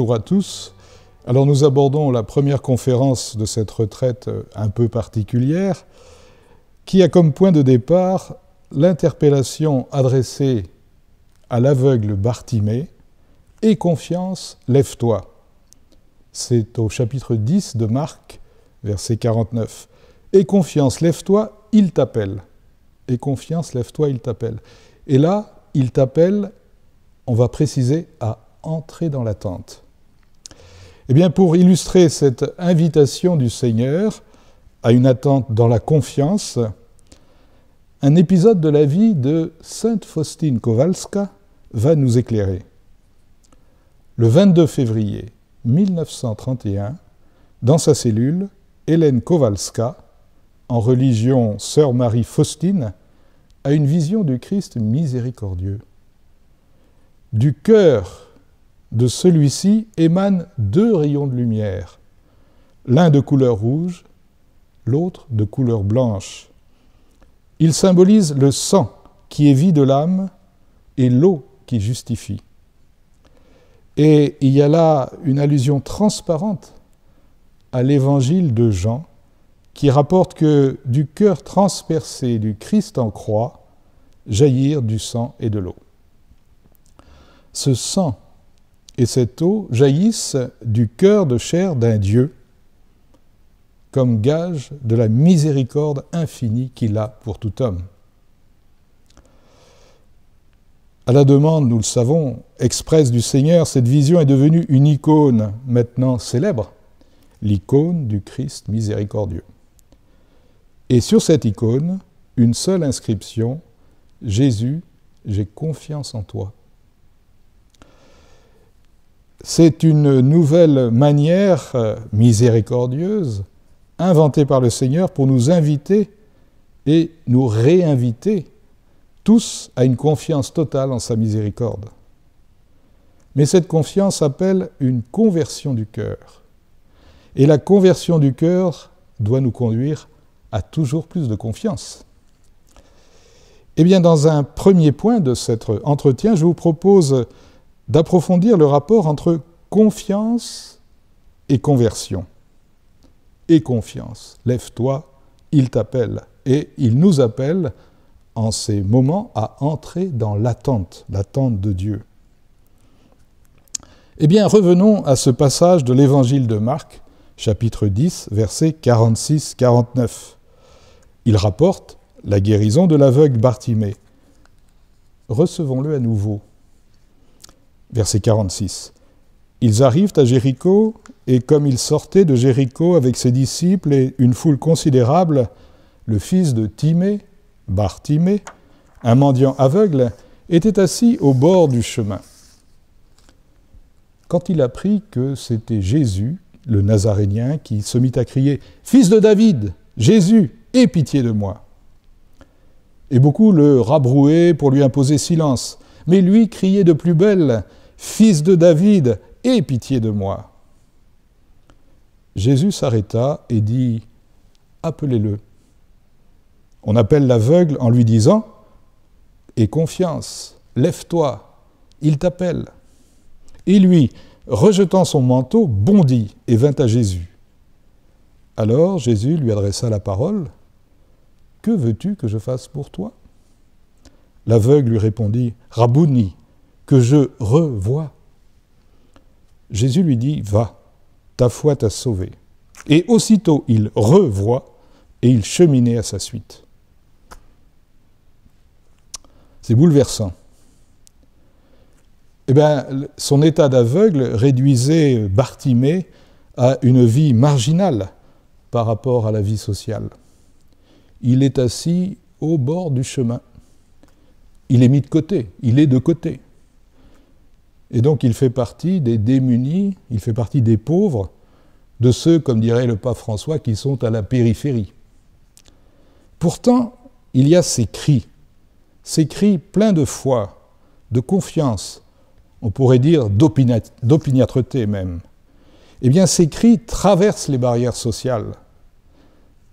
Bonjour à tous. Alors nous abordons la première conférence de cette retraite euh, un peu particulière qui a comme point de départ l'interpellation adressée à l'aveugle Bartimée et confiance, lève-toi. C'est au chapitre 10 de Marc, verset 49. Et confiance, lève-toi, il t'appelle. Et confiance, lève-toi, il t'appelle. Et là, il t'appelle, on va préciser, à entrer dans la tente. Eh bien, pour illustrer cette invitation du Seigneur à une attente dans la confiance, un épisode de la vie de Sainte Faustine Kowalska va nous éclairer. Le 22 février 1931, dans sa cellule, Hélène Kowalska, en religion Sœur Marie Faustine, a une vision du Christ miséricordieux. Du cœur de celui-ci émanent deux rayons de lumière, l'un de couleur rouge, l'autre de couleur blanche. Il symbolise le sang qui est vie de l'âme et l'eau qui justifie. Et il y a là une allusion transparente à l'évangile de Jean qui rapporte que du cœur transpercé du Christ en croix jaillir du sang et de l'eau. Ce sang et cette eau jaillisse du cœur de chair d'un Dieu, comme gage de la miséricorde infinie qu'il a pour tout homme. À la demande, nous le savons, expresse du Seigneur, cette vision est devenue une icône maintenant célèbre, l'icône du Christ miséricordieux. Et sur cette icône, une seule inscription, Jésus, j'ai confiance en toi c'est une nouvelle manière euh, miséricordieuse inventée par le Seigneur pour nous inviter et nous réinviter tous à une confiance totale en sa miséricorde. Mais cette confiance appelle une conversion du cœur. Et la conversion du cœur doit nous conduire à toujours plus de confiance. Eh bien, dans un premier point de cet entretien, je vous propose d'approfondir le rapport entre confiance et conversion. Et confiance, lève-toi, il t'appelle. Et il nous appelle en ces moments à entrer dans l'attente, l'attente de Dieu. Eh bien, revenons à ce passage de l'évangile de Marc, chapitre 10, versets 46-49. Il rapporte la guérison de l'aveugle Bartimée. Recevons-le à nouveau. Verset 46. Ils arrivent à Jéricho, et comme ils sortaient de Jéricho avec ses disciples et une foule considérable, le fils de Timée, Bartimée, un mendiant aveugle, était assis au bord du chemin. Quand il apprit que c'était Jésus, le Nazarénien, qui se mit à crier Fils de David, Jésus, aie pitié de moi. Et beaucoup le rabrouaient pour lui imposer silence, mais lui criait de plus belle Fils de David, aie pitié de moi. Jésus s'arrêta et dit, Appelez-le. On appelle l'aveugle en lui disant, Aie confiance, lève-toi, il t'appelle. Et lui, rejetant son manteau, bondit et vint à Jésus. Alors Jésus lui adressa la parole, Que veux-tu que je fasse pour toi L'aveugle lui répondit, Rabouni, que je revois. Jésus lui dit, va, ta foi t'a sauvé. Et aussitôt il revoit et il cheminait à sa suite. C'est bouleversant. Eh bien, son état d'aveugle réduisait Bartimée à une vie marginale par rapport à la vie sociale. Il est assis au bord du chemin. Il est mis de côté, il est de côté. Et donc il fait partie des démunis, il fait partie des pauvres, de ceux, comme dirait le pape François, qui sont à la périphérie. Pourtant, il y a ces cris, ces cris pleins de foi, de confiance, on pourrait dire d'opiniâtreté même. Eh bien, ces cris traversent les barrières sociales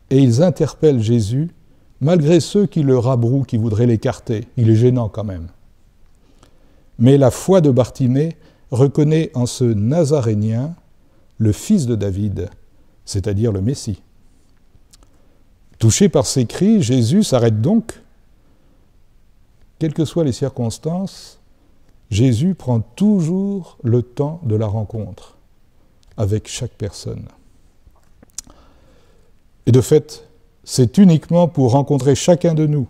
et ils interpellent Jésus malgré ceux qui le rabrouent, qui voudraient l'écarter. Il est gênant quand même. Mais la foi de Bartimée reconnaît en ce Nazarénien le fils de David, c'est-à-dire le Messie. Touché par ces cris, Jésus s'arrête donc. Quelles que soient les circonstances, Jésus prend toujours le temps de la rencontre avec chaque personne. Et de fait, c'est uniquement pour rencontrer chacun de nous,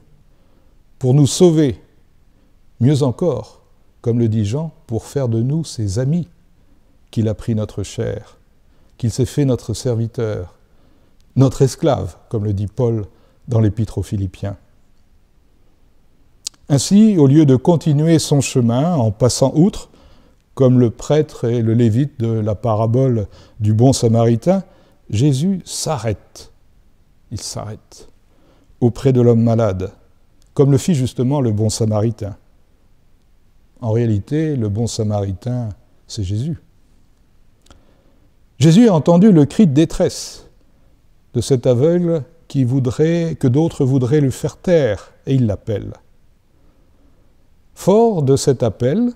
pour nous sauver, mieux encore, comme le dit Jean, pour faire de nous ses amis, qu'il a pris notre chair, qu'il s'est fait notre serviteur, notre esclave, comme le dit Paul dans l'épître aux Philippiens. Ainsi, au lieu de continuer son chemin en passant outre, comme le prêtre et le lévite de la parabole du bon samaritain, Jésus s'arrête. Il s'arrête auprès de l'homme malade, comme le fit justement le bon samaritain. En réalité, le bon samaritain, c'est Jésus. Jésus a entendu le cri de détresse de cet aveugle qui voudrait, que d'autres voudraient lui faire taire, et il l'appelle. Fort de cet appel,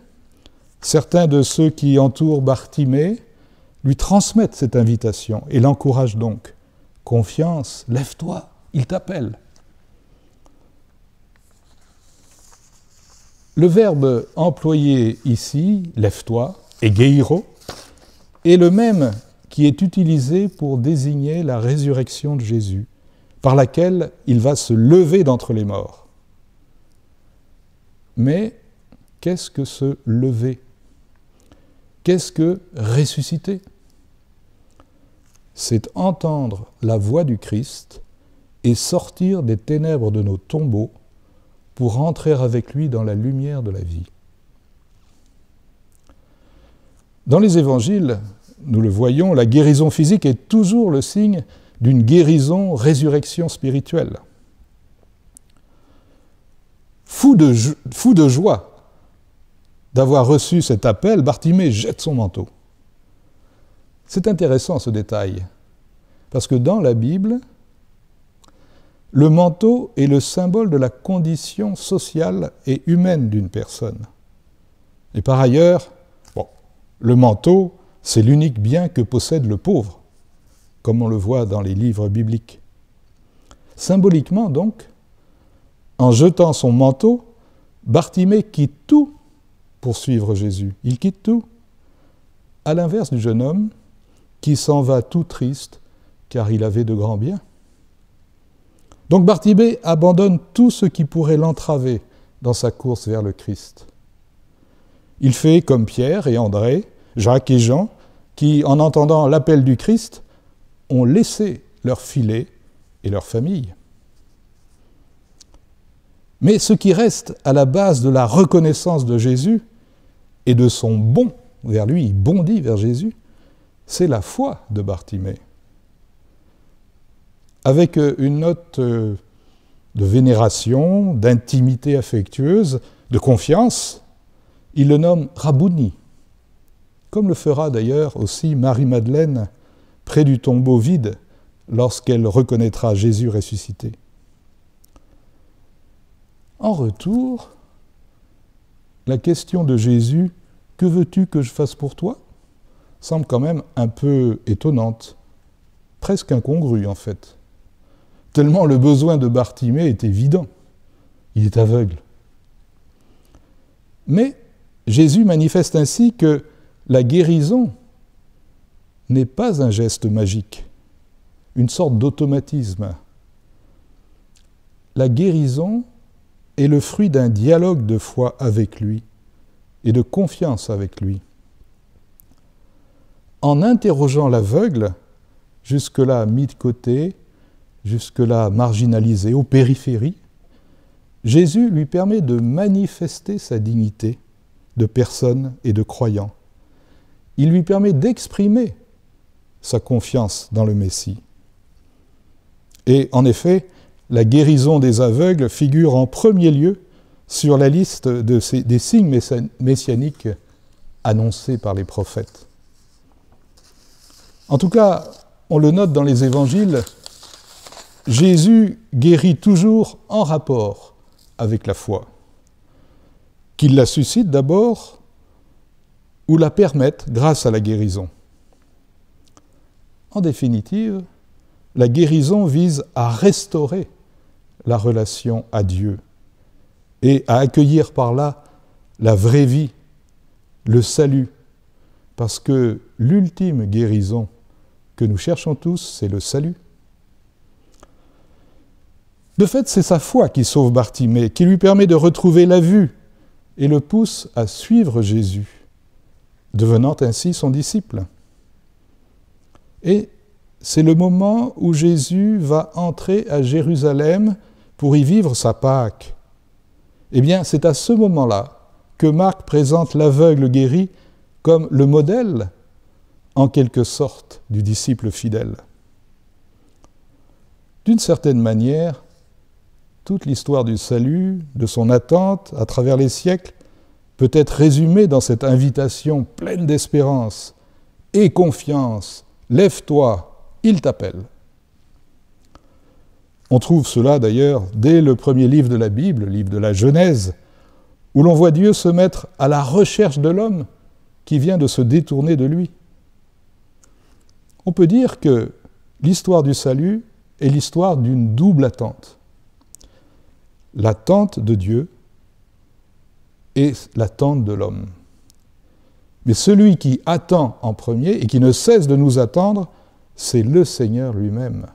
certains de ceux qui entourent Bartimée lui transmettent cette invitation et l'encouragent donc. Confiance, lève-toi, il t'appelle. Le verbe employé ici, lève-toi, geiro, est le même qui est utilisé pour désigner la résurrection de Jésus, par laquelle il va se lever d'entre les morts. Mais qu'est-ce que se lever Qu'est-ce que ressusciter C'est entendre la voix du Christ et sortir des ténèbres de nos tombeaux pour entrer avec lui dans la lumière de la vie. Dans les évangiles, nous le voyons, la guérison physique est toujours le signe d'une guérison, résurrection spirituelle. Fou de, fou de joie d'avoir reçu cet appel, Bartimée jette son manteau. C'est intéressant ce détail, parce que dans la Bible, le manteau est le symbole de la condition sociale et humaine d'une personne. Et par ailleurs, le manteau, c'est l'unique bien que possède le pauvre, comme on le voit dans les livres bibliques. Symboliquement donc, en jetant son manteau, Bartimée quitte tout pour suivre Jésus. Il quitte tout. À l'inverse du jeune homme, qui s'en va tout triste, car il avait de grands biens. Donc Bartimée abandonne tout ce qui pourrait l'entraver dans sa course vers le Christ. Il fait comme Pierre et André, Jacques et Jean, qui, en entendant l'appel du Christ, ont laissé leur filet et leur famille. Mais ce qui reste à la base de la reconnaissance de Jésus et de son bond vers lui, bondit vers Jésus, c'est la foi de Bartimée avec euh, une note euh, de vénération, d'intimité affectueuse, de confiance, il le nomme Rabouni, comme le fera d'ailleurs aussi Marie-Madeleine près du tombeau vide lorsqu'elle reconnaîtra Jésus ressuscité. En retour, la question de Jésus, Que veux-tu que je fasse pour toi semble quand même un peu étonnante, presque incongrue en fait. Tellement le besoin de Bartimée est évident. Il est aveugle. Mais Jésus manifeste ainsi que la guérison n'est pas un geste magique, une sorte d'automatisme. La guérison est le fruit d'un dialogue de foi avec lui et de confiance avec lui. En interrogeant l'aveugle, jusque-là mis de côté, jusque-là marginalisé, aux périphéries, Jésus lui permet de manifester sa dignité de personne et de croyant. Il lui permet d'exprimer sa confiance dans le Messie. Et en effet, la guérison des aveugles figure en premier lieu sur la liste des signes messianiques annoncés par les prophètes. En tout cas, on le note dans les évangiles, Jésus guérit toujours en rapport avec la foi, qu'il la suscite d'abord ou la permette grâce à la guérison. En définitive, la guérison vise à restaurer la relation à Dieu et à accueillir par là la vraie vie, le salut, parce que l'ultime guérison que nous cherchons tous, c'est le salut. De fait, c'est sa foi qui sauve Bartimée, qui lui permet de retrouver la vue et le pousse à suivre Jésus, devenant ainsi son disciple. Et c'est le moment où Jésus va entrer à Jérusalem pour y vivre sa Pâque. Eh bien, c'est à ce moment-là que Marc présente l'aveugle guéri comme le modèle, en quelque sorte, du disciple fidèle. D'une certaine manière, toute l'histoire du salut, de son attente à travers les siècles, peut être résumée dans cette invitation pleine d'espérance et confiance. Lève-toi, il t'appelle. On trouve cela d'ailleurs dès le premier livre de la Bible, le livre de la Genèse, où l'on voit Dieu se mettre à la recherche de l'homme qui vient de se détourner de lui. On peut dire que l'histoire du salut est l'histoire d'une double attente l'attente de Dieu et l'attente de l'homme. Mais celui qui attend en premier et qui ne cesse de nous attendre, c'est le Seigneur lui-même.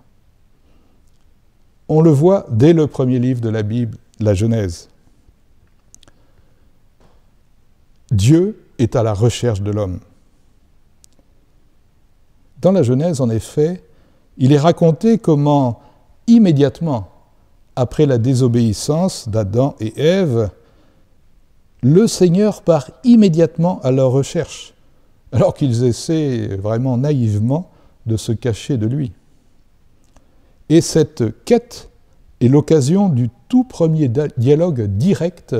On le voit dès le premier livre de la Bible, la Genèse. Dieu est à la recherche de l'homme. Dans la Genèse, en effet, il est raconté comment immédiatement après la désobéissance d'Adam et Ève, le Seigneur part immédiatement à leur recherche, alors qu'ils essaient vraiment naïvement de se cacher de lui. Et cette quête est l'occasion du tout premier dialogue direct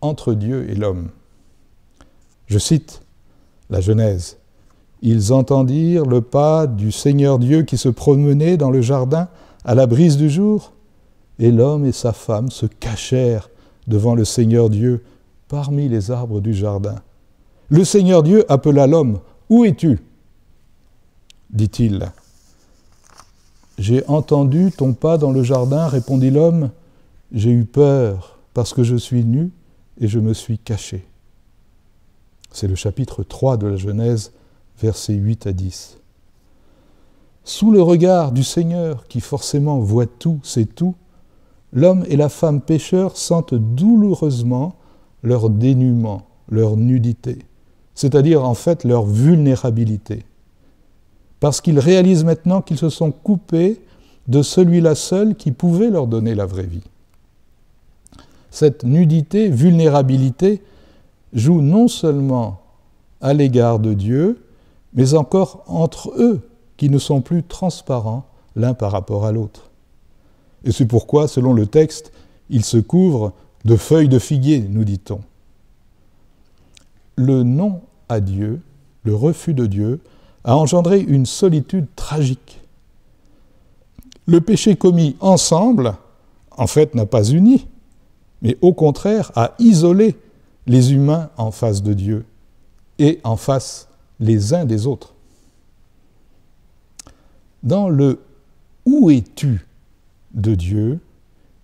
entre Dieu et l'homme. Je cite la Genèse. Ils entendirent le pas du Seigneur Dieu qui se promenait dans le jardin à la brise du jour. Et l'homme et sa femme se cachèrent devant le Seigneur Dieu parmi les arbres du jardin. Le Seigneur Dieu appela l'homme, Où es-tu dit-il. J'ai entendu ton pas dans le jardin, répondit l'homme, j'ai eu peur parce que je suis nu et je me suis caché. C'est le chapitre 3 de la Genèse, versets 8 à 10. Sous le regard du Seigneur, qui forcément voit tout, c'est tout, l'homme et la femme pécheurs sentent douloureusement leur dénuement, leur nudité, c'est-à-dire en fait leur vulnérabilité. Parce qu'ils réalisent maintenant qu'ils se sont coupés de celui-là seul qui pouvait leur donner la vraie vie. Cette nudité, vulnérabilité, joue non seulement à l'égard de Dieu, mais encore entre eux qui ne sont plus transparents l'un par rapport à l'autre. Et c'est pourquoi, selon le texte, il se couvre de feuilles de figuier, nous dit-on. Le non à Dieu, le refus de Dieu, a engendré une solitude tragique. Le péché commis ensemble, en fait, n'a pas uni, mais au contraire a isolé les humains en face de Dieu et en face les uns des autres. Dans le Où es-tu de Dieu,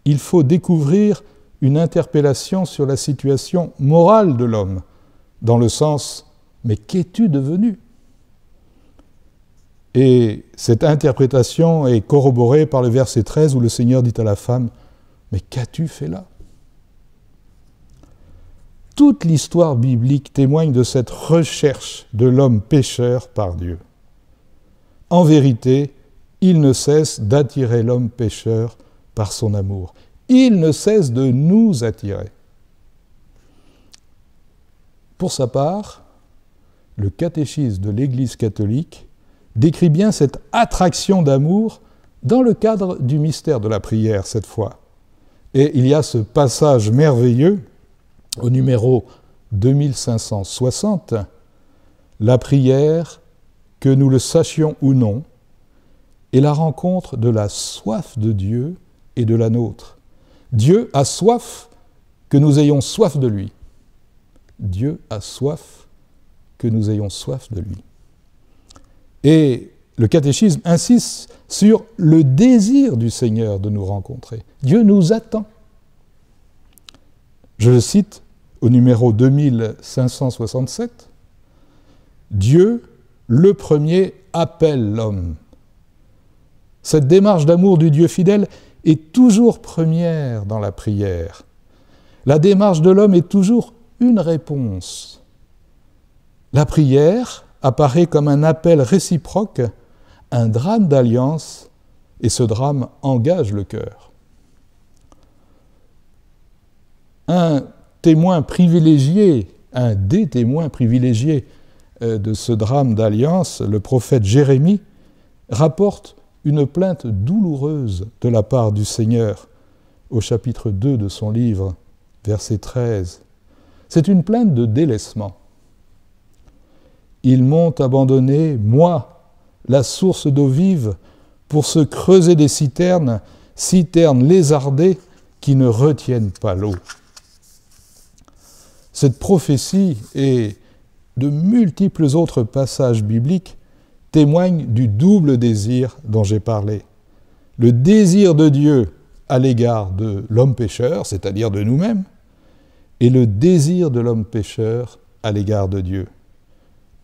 il faut découvrir une interpellation sur la situation morale de l'homme, dans le sens Mais qu'es-tu devenu Et cette interprétation est corroborée par le verset 13 où le Seigneur dit à la femme Mais qu'as-tu fait là Toute l'histoire biblique témoigne de cette recherche de l'homme pécheur par Dieu. En vérité, il ne cesse d'attirer l'homme pécheur par son amour. Il ne cesse de nous attirer. Pour sa part, le catéchisme de l'Église catholique décrit bien cette attraction d'amour dans le cadre du mystère de la prière cette fois. Et il y a ce passage merveilleux au numéro 2560, La prière, que nous le sachions ou non, et la rencontre de la soif de Dieu et de la nôtre. Dieu a soif que nous ayons soif de lui. Dieu a soif que nous ayons soif de lui. Et le catéchisme insiste sur le désir du Seigneur de nous rencontrer. Dieu nous attend. Je le cite au numéro 2567. Dieu, le premier, appelle l'homme cette démarche d'amour du Dieu fidèle est toujours première dans la prière. La démarche de l'homme est toujours une réponse. La prière apparaît comme un appel réciproque, un drame d'alliance, et ce drame engage le cœur. Un témoin privilégié, un des témoins privilégiés euh, de ce drame d'alliance, le prophète Jérémie, rapporte une plainte douloureuse de la part du Seigneur au chapitre 2 de son livre, verset 13. C'est une plainte de délaissement. Ils m'ont abandonné, moi, la source d'eau vive, pour se creuser des citernes, citernes lézardées qui ne retiennent pas l'eau. Cette prophétie et de multiples autres passages bibliques témoigne du double désir dont j'ai parlé. Le désir de Dieu à l'égard de l'homme pécheur, c'est-à-dire de nous-mêmes, et le désir de l'homme pécheur à l'égard de Dieu.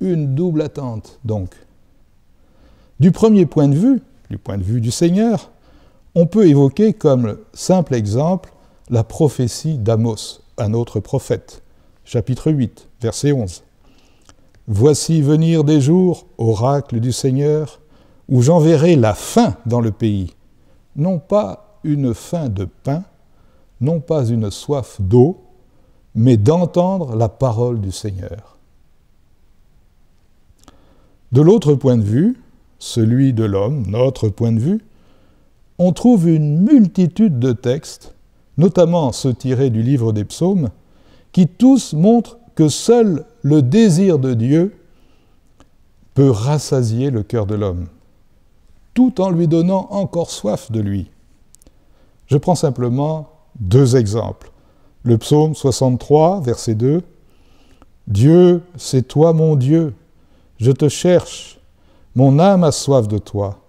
Une double attente, donc. Du premier point de vue, du point de vue du Seigneur, on peut évoquer comme simple exemple la prophétie d'Amos, un autre prophète, chapitre 8, verset 11. Voici venir des jours, oracle du Seigneur, où j'enverrai la faim dans le pays, non pas une faim de pain, non pas une soif d'eau, mais d'entendre la parole du Seigneur. De l'autre point de vue, celui de l'homme, notre point de vue, on trouve une multitude de textes, notamment ceux tirés du livre des psaumes, qui tous montrent que seul le désir de Dieu peut rassasier le cœur de l'homme, tout en lui donnant encore soif de lui. Je prends simplement deux exemples. Le psaume 63, verset 2, Dieu, c'est toi mon Dieu, je te cherche, mon âme a soif de toi.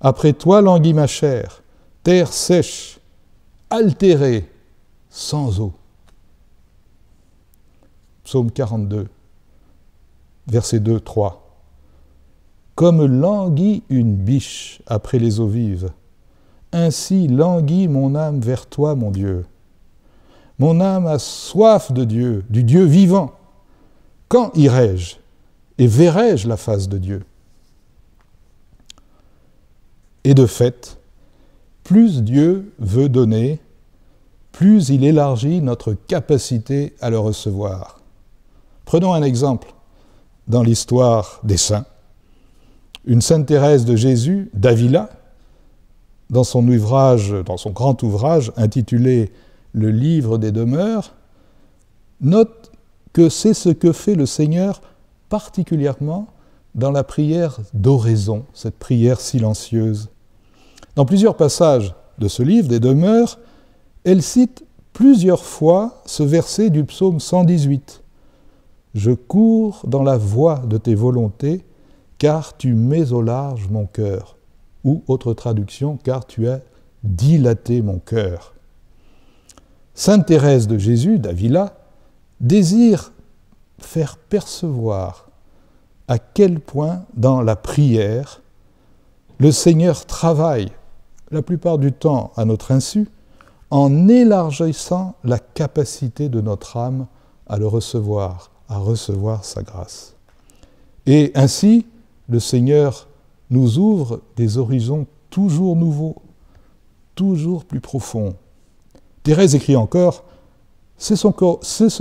Après toi languit ma chair, terre sèche, altérée, sans eau. Psaume 42, verset 2, 3. Comme languit une biche après les eaux vives, ainsi languit mon âme vers toi, mon Dieu. Mon âme a soif de Dieu, du Dieu vivant. Quand irai-je et verrai-je la face de Dieu Et de fait, plus Dieu veut donner, plus il élargit notre capacité à le recevoir. Prenons un exemple dans l'histoire des saints. Une sainte Thérèse de Jésus, d'Avila, dans son ouvrage, dans son grand ouvrage intitulé Le livre des demeures, note que c'est ce que fait le Seigneur particulièrement dans la prière d'oraison, cette prière silencieuse. Dans plusieurs passages de ce livre des demeures, elle cite plusieurs fois ce verset du psaume 118. Je cours dans la voie de tes volontés, car tu mets au large mon cœur. Ou autre traduction, car tu as dilaté mon cœur. Sainte Thérèse de Jésus d'Avila désire faire percevoir à quel point dans la prière le Seigneur travaille la plupart du temps à notre insu en élargissant la capacité de notre âme à le recevoir à recevoir sa grâce. Et ainsi, le Seigneur nous ouvre des horizons toujours nouveaux, toujours plus profonds. Thérèse écrit encore, c'est ce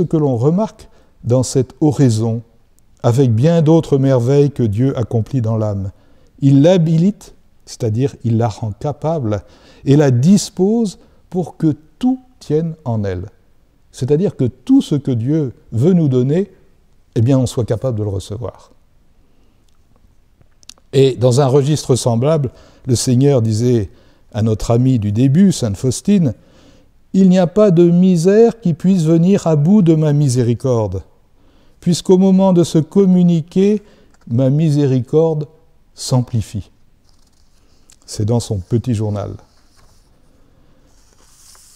que l'on remarque dans cette oraison, avec bien d'autres merveilles que Dieu accomplit dans l'âme. Il l'habilite, c'est-à-dire il la rend capable, et la dispose pour que tout tienne en elle. C'est-à-dire que tout ce que Dieu veut nous donner, eh bien, on soit capable de le recevoir. Et dans un registre semblable, le Seigneur disait à notre ami du début, Sainte Faustine, Il n'y a pas de misère qui puisse venir à bout de ma miséricorde, puisqu'au moment de se communiquer, ma miséricorde s'amplifie. C'est dans son petit journal.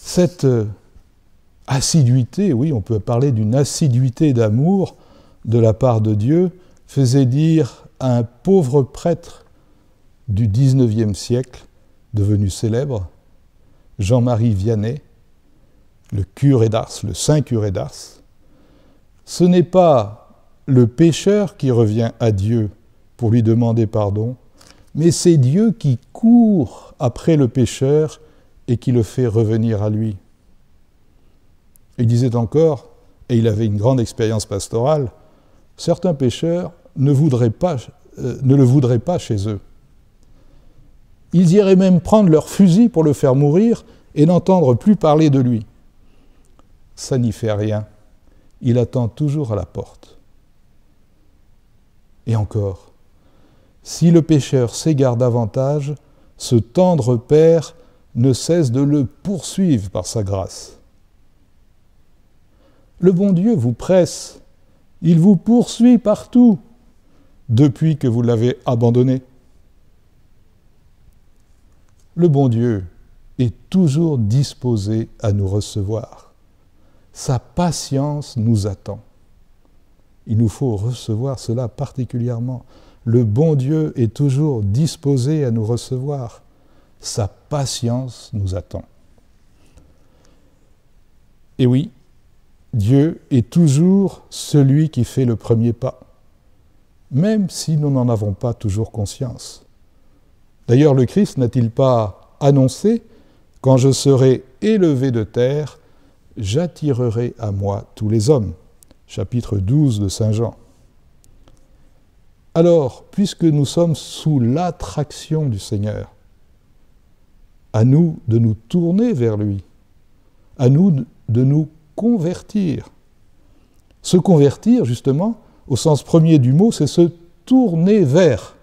Cette euh, assiduité, oui, on peut parler d'une assiduité d'amour de la part de Dieu, faisait dire à un pauvre prêtre du XIXe siècle, devenu célèbre, Jean-Marie Vianney, le curé d'Ars, le saint curé d'Ars, ce n'est pas le pécheur qui revient à Dieu pour lui demander pardon, mais c'est Dieu qui court après le pécheur et qui le fait revenir à lui. Il disait encore, et il avait une grande expérience pastorale, certains pêcheurs ne, euh, ne le voudraient pas chez eux. Ils iraient même prendre leur fusil pour le faire mourir et n'entendre plus parler de lui. Ça n'y fait rien. Il attend toujours à la porte. Et encore, si le pêcheur s'égare davantage, ce tendre Père ne cesse de le poursuivre par sa grâce. Le bon Dieu vous presse, il vous poursuit partout depuis que vous l'avez abandonné. Le bon Dieu est toujours disposé à nous recevoir. Sa patience nous attend. Il nous faut recevoir cela particulièrement. Le bon Dieu est toujours disposé à nous recevoir. Sa patience nous attend. Et oui, Dieu est toujours celui qui fait le premier pas, même si nous n'en avons pas toujours conscience. D'ailleurs, le Christ n'a-t-il pas annoncé, quand je serai élevé de terre, j'attirerai à moi tous les hommes Chapitre 12 de Saint Jean. Alors, puisque nous sommes sous l'attraction du Seigneur, à nous de nous tourner vers lui, à nous de nous convertir. Se convertir, justement, au sens premier du mot, c'est se tourner vers.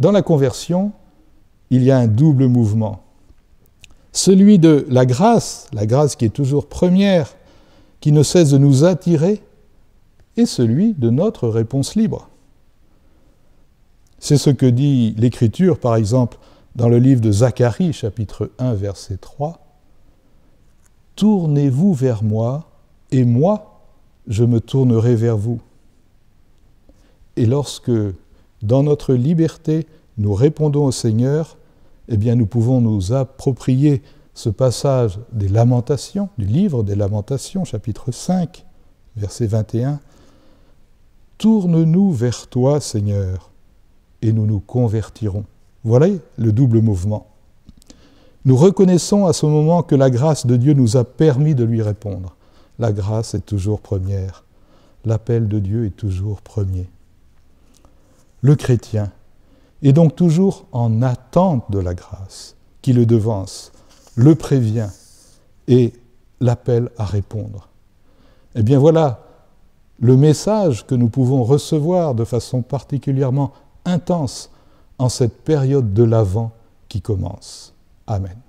Dans la conversion, il y a un double mouvement. Celui de la grâce, la grâce qui est toujours première, qui ne cesse de nous attirer, et celui de notre réponse libre. C'est ce que dit l'Écriture, par exemple, dans le livre de Zacharie, chapitre 1, verset 3. Tournez-vous vers moi, et moi, je me tournerai vers vous. Et lorsque, dans notre liberté, nous répondons au Seigneur, eh bien, nous pouvons nous approprier ce passage des Lamentations, du livre des Lamentations, chapitre 5, verset 21. Tourne-nous vers toi, Seigneur, et nous nous convertirons. Voilà le double mouvement. Nous reconnaissons à ce moment que la grâce de Dieu nous a permis de lui répondre. La grâce est toujours première. L'appel de Dieu est toujours premier. Le chrétien est donc toujours en attente de la grâce qui le devance, le prévient et l'appelle à répondre. Eh bien voilà le message que nous pouvons recevoir de façon particulièrement intense en cette période de l'Avent qui commence. Amen.